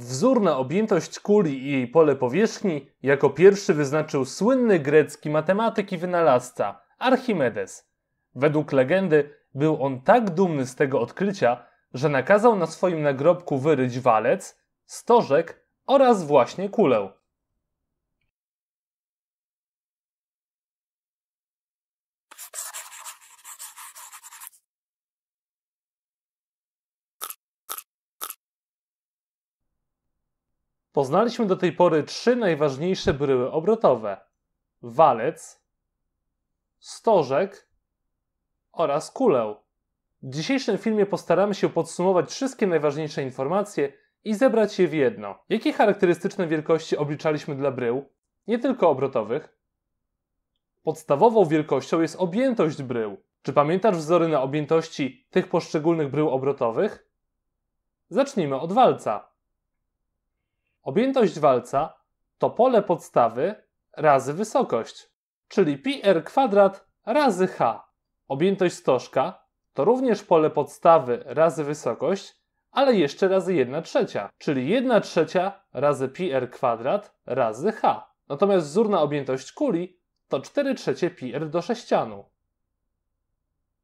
Wzór na objętość kuli i jej pole powierzchni jako pierwszy wyznaczył słynny grecki matematyk i wynalazca Archimedes. Według legendy był on tak dumny z tego odkrycia, że nakazał na swoim nagrobku wyryć walec, stożek oraz właśnie kulę. Poznaliśmy do tej pory trzy najważniejsze bryły obrotowe: walec, stożek oraz kulę. W dzisiejszym filmie postaramy się podsumować wszystkie najważniejsze informacje i zebrać je w jedno. Jakie charakterystyczne wielkości obliczaliśmy dla brył, nie tylko obrotowych? Podstawową wielkością jest objętość brył. Czy pamiętasz wzory na objętości tych poszczególnych brył obrotowych? Zacznijmy od walca. Objętość walca to pole podstawy razy wysokość, czyli πr kwadrat razy h. Objętość stożka to również pole podstawy razy wysokość, ale jeszcze razy 1 trzecia, czyli 1 trzecia razy πr kwadrat razy h. Natomiast wzórna objętość kuli to 4 trzecie πr do sześcianu.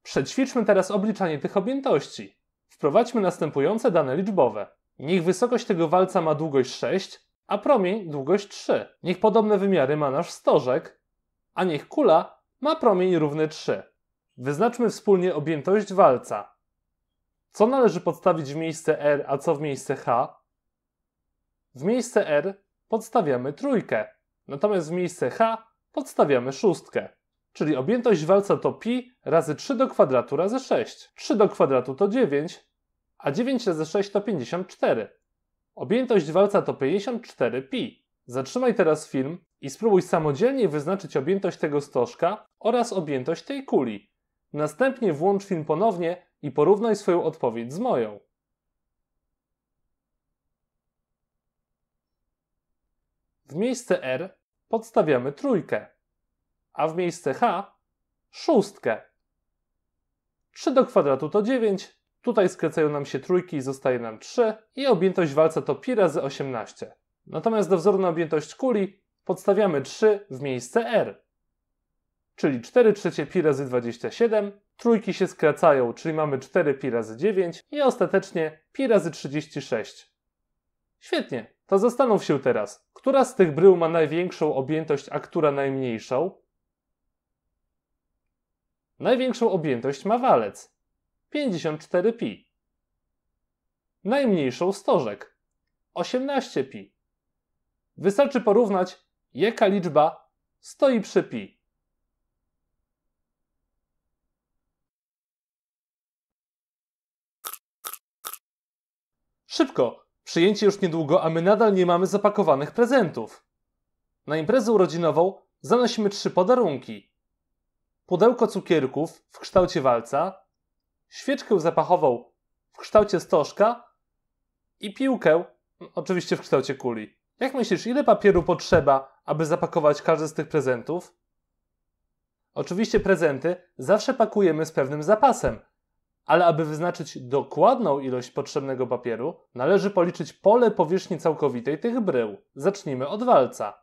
Przećwiczmy teraz obliczanie tych objętości. Wprowadźmy następujące dane liczbowe. Niech wysokość tego walca ma długość 6, a promień długość 3. Niech podobne wymiary ma nasz stożek, a niech kula ma promień równy 3. Wyznaczmy wspólnie objętość walca. Co należy podstawić w miejsce R, a co w miejsce H? W miejsce R podstawiamy trójkę, natomiast w miejsce H podstawiamy szóstkę. Czyli objętość walca to pi razy 3 do kwadratu razy 6. 3 do kwadratu to 9, a 9 razy 6 to 54. Objętość walca to 54pi. Zatrzymaj teraz film i spróbuj samodzielnie wyznaczyć objętość tego stożka oraz objętość tej kuli. Następnie włącz film ponownie i porównaj swoją odpowiedź z moją. W miejsce R podstawiamy trójkę, a w miejsce H szóstkę. 3 do kwadratu to 9, Tutaj skracają nam się trójki i zostaje nam 3 i objętość walca to pi razy 18. Natomiast do wzoru na objętość kuli podstawiamy 3 w miejsce r, czyli 4 trzecie pi razy 27, trójki się skracają, czyli mamy 4 pi razy 9 i ostatecznie pi razy 36. Świetnie, to zastanów się teraz, która z tych brył ma największą objętość, a która najmniejszą? Największą objętość ma walec, 54pi. Najmniejszą stożek 18pi. Wystarczy porównać, jaka liczba stoi przy pi. Szybko! Przyjęcie już niedługo, a my nadal nie mamy zapakowanych prezentów. Na imprezę urodzinową zanosimy trzy podarunki. Pudełko cukierków w kształcie walca, świeczkę zapachową w kształcie stożka i piłkę, oczywiście w kształcie kuli. Jak myślisz, ile papieru potrzeba, aby zapakować każdy z tych prezentów? Oczywiście prezenty zawsze pakujemy z pewnym zapasem, ale aby wyznaczyć dokładną ilość potrzebnego papieru, należy policzyć pole powierzchni całkowitej tych brył. Zacznijmy od walca.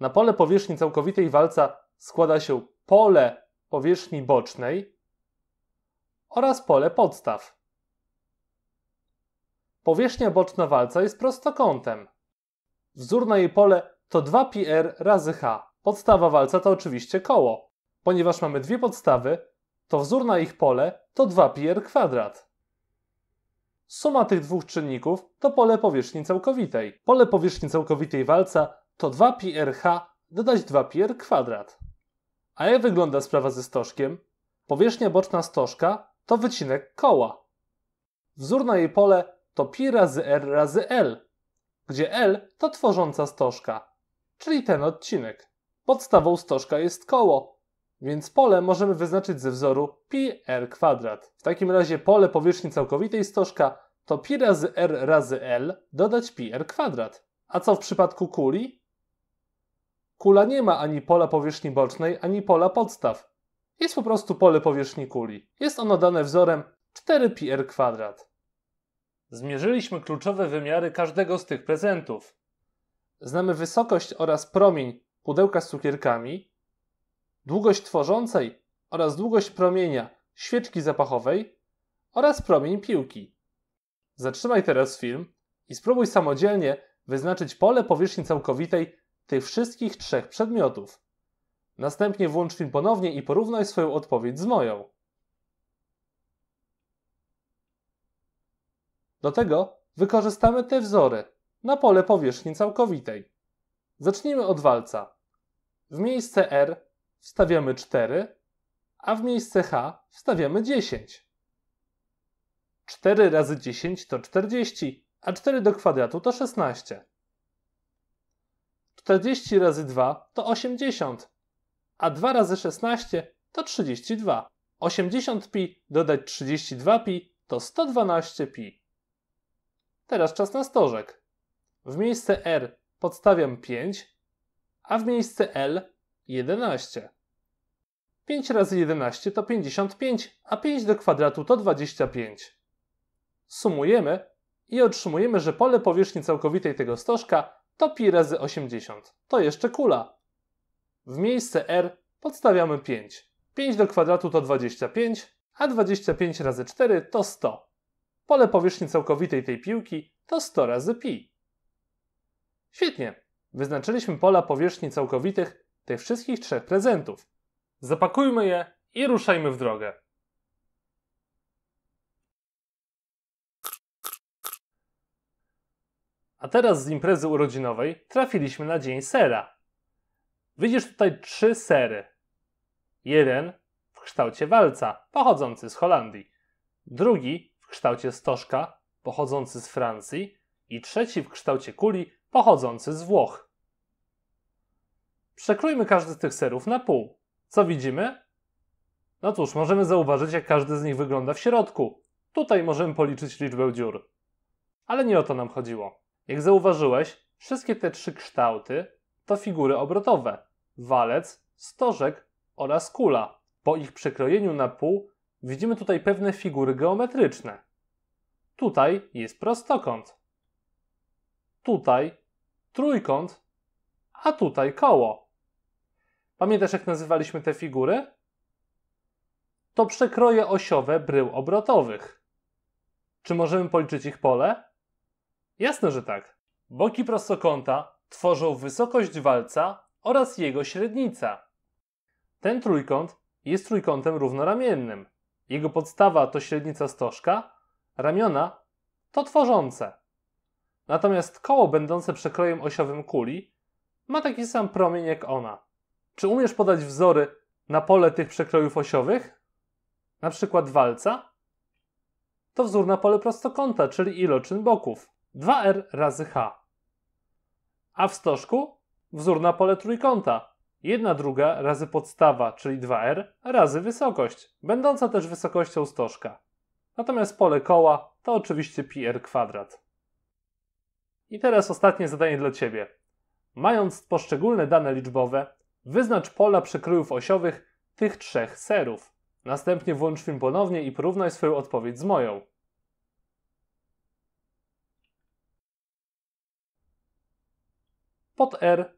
Na pole powierzchni całkowitej walca składa się pole powierzchni bocznej oraz pole podstaw. Powierzchnia boczna walca jest prostokątem. Wzór na jej pole to 2πr razy h. Podstawa walca to oczywiście koło. Ponieważ mamy dwie podstawy, to wzór na ich pole to 2πr kwadrat. Suma tych dwóch czynników to pole powierzchni całkowitej. Pole powierzchni całkowitej walca to 2 h dodać 2πr kwadrat. A jak wygląda sprawa ze stożkiem? Powierzchnia boczna stożka to wycinek koła. Wzór na jej pole to pi razy r razy l, gdzie l to tworząca stożka, czyli ten odcinek. Podstawą stożka jest koło, więc pole możemy wyznaczyć ze wzoru pi r kwadrat. W takim razie pole powierzchni całkowitej stożka to pi razy r razy l dodać pi r kwadrat. A co w przypadku kuli? Kula nie ma ani pola powierzchni bocznej, ani pola podstaw, jest po prostu pole powierzchni kuli. Jest ono dane wzorem 4πr kwadrat. Zmierzyliśmy kluczowe wymiary każdego z tych prezentów. Znamy wysokość oraz promień pudełka z cukierkami, długość tworzącej oraz długość promienia świeczki zapachowej oraz promień piłki. Zatrzymaj teraz film i spróbuj samodzielnie wyznaczyć pole powierzchni całkowitej tych wszystkich trzech przedmiotów. Następnie włącz film ponownie i porównaj swoją odpowiedź z moją. Do tego wykorzystamy te wzory na pole powierzchni całkowitej. Zacznijmy od walca. W miejsce R wstawiamy 4, a w miejsce H wstawiamy 10. 4 razy 10 to 40, a 4 do kwadratu to 16. 40 razy 2 to 80, a 2 razy 16 to 32. 80pi dodać 32pi to 112pi. Teraz czas na stożek. W miejsce R podstawiam 5, a w miejsce L 11. 5 razy 11 to 55, a 5 do kwadratu to 25. Sumujemy i otrzymujemy, że pole powierzchni całkowitej tego stożka to pi razy 80. To jeszcze kula. W miejsce r podstawiamy 5. 5 do kwadratu to 25, a 25 razy 4 to 100. Pole powierzchni całkowitej tej piłki to 100 razy pi. Świetnie. Wyznaczyliśmy pola powierzchni całkowitych tych wszystkich trzech prezentów. Zapakujmy je i ruszajmy w drogę. A teraz z imprezy urodzinowej trafiliśmy na dzień sera. Widzisz tutaj trzy sery. Jeden w kształcie walca, pochodzący z Holandii. Drugi w kształcie stożka, pochodzący z Francji. I trzeci w kształcie kuli, pochodzący z Włoch. Przekrójmy każdy z tych serów na pół. Co widzimy? No cóż, możemy zauważyć, jak każdy z nich wygląda w środku. Tutaj możemy policzyć liczbę dziur. Ale nie o to nam chodziło. Jak zauważyłeś, wszystkie te trzy kształty to figury obrotowe walec, stożek oraz kula. Po ich przekrojeniu na pół widzimy tutaj pewne figury geometryczne. Tutaj jest prostokąt. Tutaj trójkąt, a tutaj koło. Pamiętasz, jak nazywaliśmy te figury? To przekroje osiowe brył obrotowych. Czy możemy policzyć ich pole? Jasne, że tak. Boki prostokąta tworzą wysokość walca oraz jego średnica. Ten trójkąt jest trójkątem równoramiennym. Jego podstawa to średnica stożka, ramiona to tworzące. Natomiast koło będące przekrojem osiowym kuli ma taki sam promień jak ona. Czy umiesz podać wzory na pole tych przekrojów osiowych? Na przykład walca? To wzór na pole prostokąta, czyli iloczyn boków. 2r razy h. A w stożku Wzór na pole trójkąta. Jedna druga razy podstawa, czyli 2r, razy wysokość, będąca też wysokością stożka. Natomiast pole koła to oczywiście πr kwadrat. I teraz ostatnie zadanie dla Ciebie. Mając poszczególne dane liczbowe, wyznacz pola przekrojów osiowych tych trzech serów. Następnie włącz film ponownie i porównaj swoją odpowiedź z moją. Pod R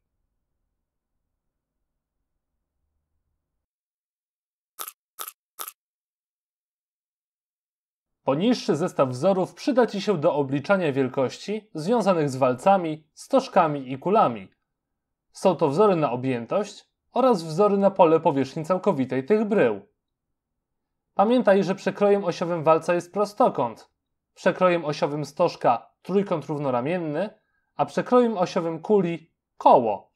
Poniższy zestaw wzorów przyda Ci się do obliczania wielkości związanych z walcami, stożkami i kulami. Są to wzory na objętość oraz wzory na pole powierzchni całkowitej tych brył. Pamiętaj, że przekrojem osiowym walca jest prostokąt, przekrojem osiowym stożka trójkąt równoramienny, a przekrojem osiowym kuli koło.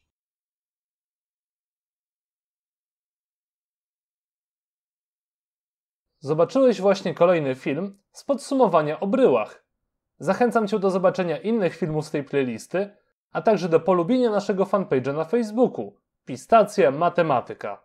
Zobaczyłeś właśnie kolejny film z podsumowania o bryłach. Zachęcam Cię do zobaczenia innych filmów z tej playlisty, a także do polubienia naszego fanpage'a na Facebooku Pistacja Matematyka.